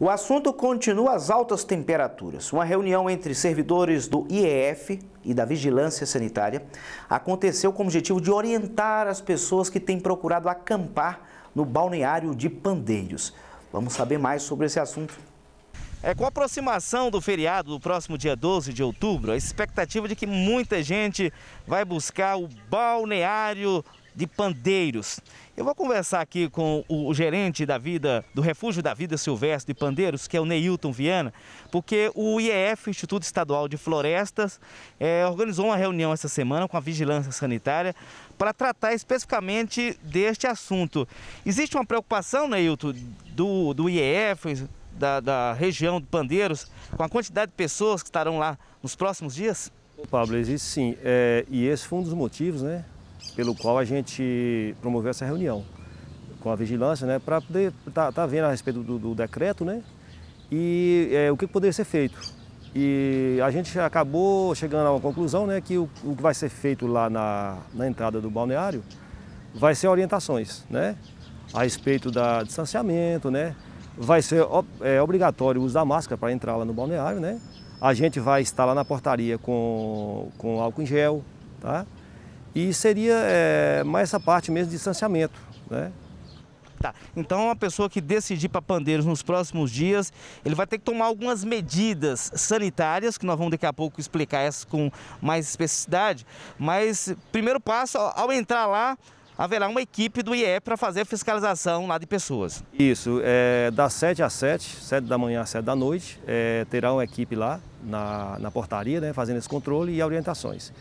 O assunto continua as altas temperaturas. Uma reunião entre servidores do IEF e da Vigilância Sanitária aconteceu com o objetivo de orientar as pessoas que têm procurado acampar no balneário de Pandeiros. Vamos saber mais sobre esse assunto. É com a aproximação do feriado do próximo dia 12 de outubro, a expectativa de que muita gente vai buscar o balneário de Pandeiros. Eu vou conversar aqui com o gerente da vida, do Refúgio da Vida Silvestre de Pandeiros, que é o Neilton Viana, porque o IEF, Instituto Estadual de Florestas, é, organizou uma reunião essa semana com a Vigilância Sanitária para tratar especificamente deste assunto. Existe uma preocupação, Neilton, do, do IEF, da, da região de Pandeiros, com a quantidade de pessoas que estarão lá nos próximos dias? Pablo, existe sim. É, e esse foi um dos motivos né, pelo qual a gente promoveu essa reunião com a vigilância, né, para poder estar tá, tá vendo a respeito do, do decreto, né, e é, o que poderia ser feito. E a gente acabou chegando a uma conclusão, né, que o, o que vai ser feito lá na, na entrada do balneário vai ser orientações, né, a respeito da distanciamento, né, vai ser é, obrigatório o uso da máscara para entrar lá no balneário, né, a gente vai estar lá na portaria com, com álcool em gel, tá, e seria é, mais essa parte mesmo de distanciamento, né? Tá. Então, uma pessoa que decidir para Pandeiros nos próximos dias, ele vai ter que tomar algumas medidas sanitárias, que nós vamos daqui a pouco explicar essas com mais especificidade. Mas, primeiro passo, ao entrar lá, haverá uma equipe do IE para fazer a fiscalização lá de pessoas. Isso, é, das 7 às 7, 7 da manhã às 7 da noite, é, terá uma equipe lá na, na portaria, né, fazendo esse controle e orientações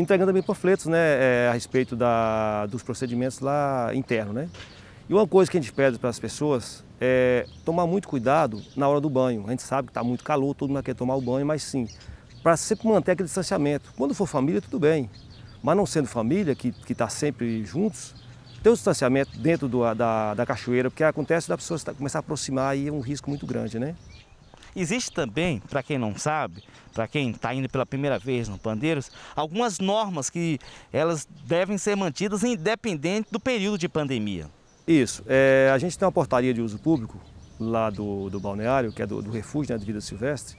entregando também panfletos né, é, a respeito da, dos procedimentos lá interno. Né? E uma coisa que a gente pede para as pessoas é tomar muito cuidado na hora do banho. A gente sabe que está muito calor, todo mundo quer tomar o banho, mas sim, para sempre manter aquele distanciamento. Quando for família, tudo bem, mas não sendo família, que está sempre juntos, ter o distanciamento dentro do, da, da cachoeira, porque acontece da pessoa começar a aproximar e é um risco muito grande, né? Existe também, para quem não sabe, para quem está indo pela primeira vez no Pandeiros, algumas normas que elas devem ser mantidas independente do período de pandemia. Isso. É, a gente tem uma portaria de uso público lá do, do balneário, que é do, do refúgio né, de vida silvestre,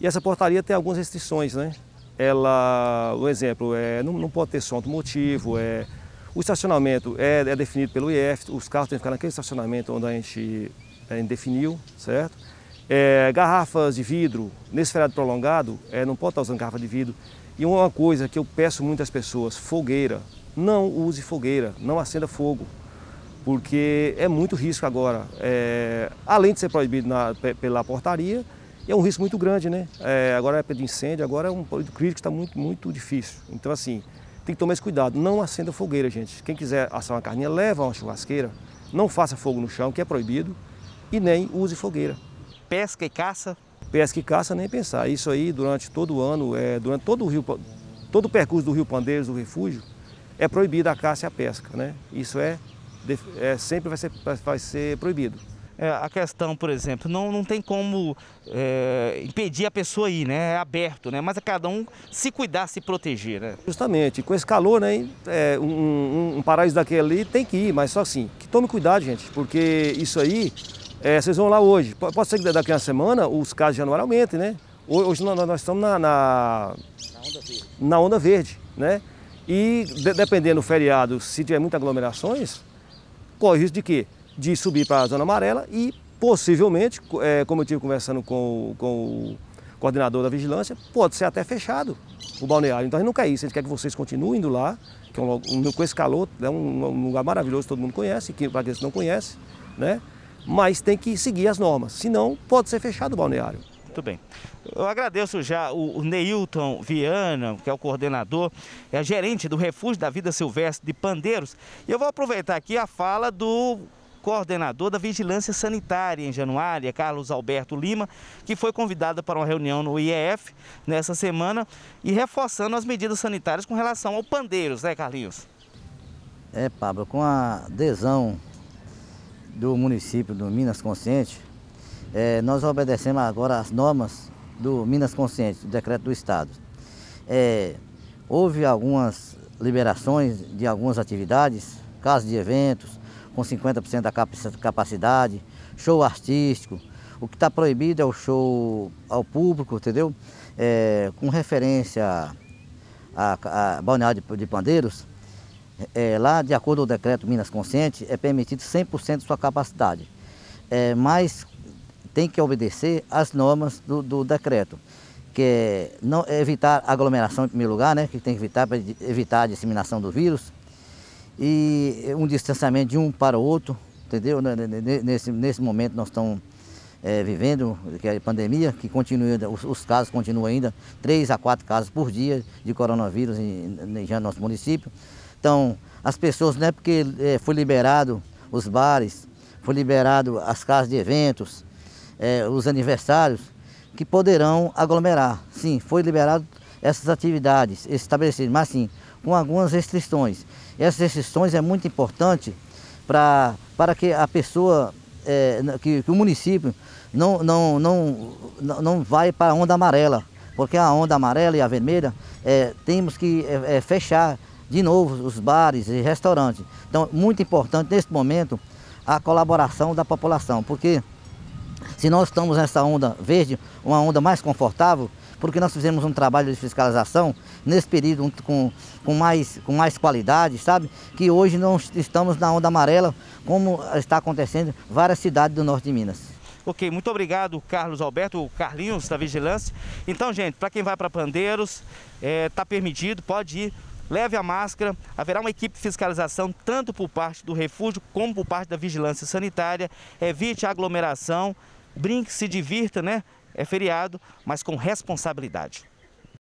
e essa portaria tem algumas restrições, né? Ela, um exemplo, é, não, não pode ter som automotivo, é, o estacionamento é, é definido pelo IEF, os carros têm que ficar naquele estacionamento onde a gente, a é, gente definiu, certo? É, garrafas de vidro, nesse feriado prolongado, é, não pode estar usando garrafa de vidro. E uma coisa que eu peço muitas pessoas, fogueira. Não use fogueira, não acenda fogo, porque é muito risco agora. É, além de ser proibido na, pela portaria, é um risco muito grande, né? É, agora é época de incêndio, agora é um período crítico, que está muito, muito difícil. Então, assim, tem que tomar esse cuidado. Não acenda fogueira, gente. Quem quiser assar uma carninha, leva uma churrasqueira. Não faça fogo no chão, que é proibido. E nem use fogueira pesca e caça? Pesca e caça nem pensar. Isso aí durante todo o ano, é, durante todo o rio, todo o percurso do Rio Pandeiros, do refúgio, é proibida a caça e a pesca, né? Isso é, é sempre vai ser, vai ser proibido. É, a questão, por exemplo, não, não tem como é, impedir a pessoa ir, né? É aberto, né? Mas a é cada um se cuidar, se proteger, né? Justamente, com esse calor, né? É, um, um, um paraíso daquele ali tem que ir, mas só assim, que tome cuidado, gente, porque isso aí é, vocês vão lá hoje. Pode ser que daqui a uma semana os casos de Januário aumentem, né? Hoje nós, nós estamos na, na, na, onda verde. na onda verde, né? E de, dependendo do feriado, se tiver muitas aglomerações, corre o risco de quê? De subir para a zona amarela e possivelmente, é, como eu estive conversando com, com o coordenador da vigilância, pode ser até fechado o balneário. Então a gente não quer isso, a gente quer que vocês continuem indo lá, que é um, um, com esse calor, é um, um lugar maravilhoso, todo mundo conhece, que para quem não conhece, né? mas tem que seguir as normas, senão pode ser fechado o balneário. Muito bem. Eu agradeço já o Neilton Viana, que é o coordenador, é gerente do Refúgio da Vida Silvestre de Pandeiros. E eu vou aproveitar aqui a fala do coordenador da Vigilância Sanitária em Januária, Carlos Alberto Lima, que foi convidado para uma reunião no IEF nessa semana e reforçando as medidas sanitárias com relação ao Pandeiros, né, Carlinhos? É, Pablo, com a adesão do município do Minas Consciente, é, nós obedecemos agora as normas do Minas Consciente, do decreto do Estado. É, houve algumas liberações de algumas atividades, casos de eventos, com 50% da capacidade, show artístico. O que está proibido é o show ao público, entendeu? É, com referência a, a Balneário de, de Pandeiros, é, lá, de acordo com o decreto Minas Consciente, é permitido 100% de sua capacidade, é, mas tem que obedecer às normas do, do decreto, que é não, evitar aglomeração em primeiro lugar, né, que tem que evitar para evitar a disseminação do vírus, e um distanciamento de um para o outro, entendeu? Nesse, nesse momento nós estamos é, vivendo, que é a pandemia, que continua, os, os, casos continuam ainda, três a quatro casos por dia de coronavírus em, em, em nosso município. Então, as pessoas, não é porque é, foi liberado os bares, foi liberado as casas de eventos, é, os aniversários, que poderão aglomerar. Sim, foi liberado essas atividades estabelecidas, mas sim, com algumas restrições. E essas restrições é muito importante pra, para que a pessoa, é, que, que, o município não, não, não, não, não vai para a onda amarela, porque a onda amarela e a vermelha é, temos que é, é fechar de novo os bares e restaurantes. Então, muito importante neste momento a colaboração da população, porque se nós estamos nessa onda verde, uma onda mais confortável, porque nós fizemos um trabalho de fiscalização nesse período com, com, mais, com mais qualidade, sabe? Que hoje não estamos na onda amarela, como está acontecendo em várias cidades do norte de Minas. Ok, muito obrigado, Carlos Alberto, Carlinhos da Vigilância. Então, gente, para quem vai para Pandeiros, está é, tá permitido, pode ir Leve a máscara, haverá uma equipe de fiscalização tanto por parte do refúgio como por parte da vigilância sanitária. Evite a aglomeração, brinque, se divirta, né? É feriado, mas com responsabilidade.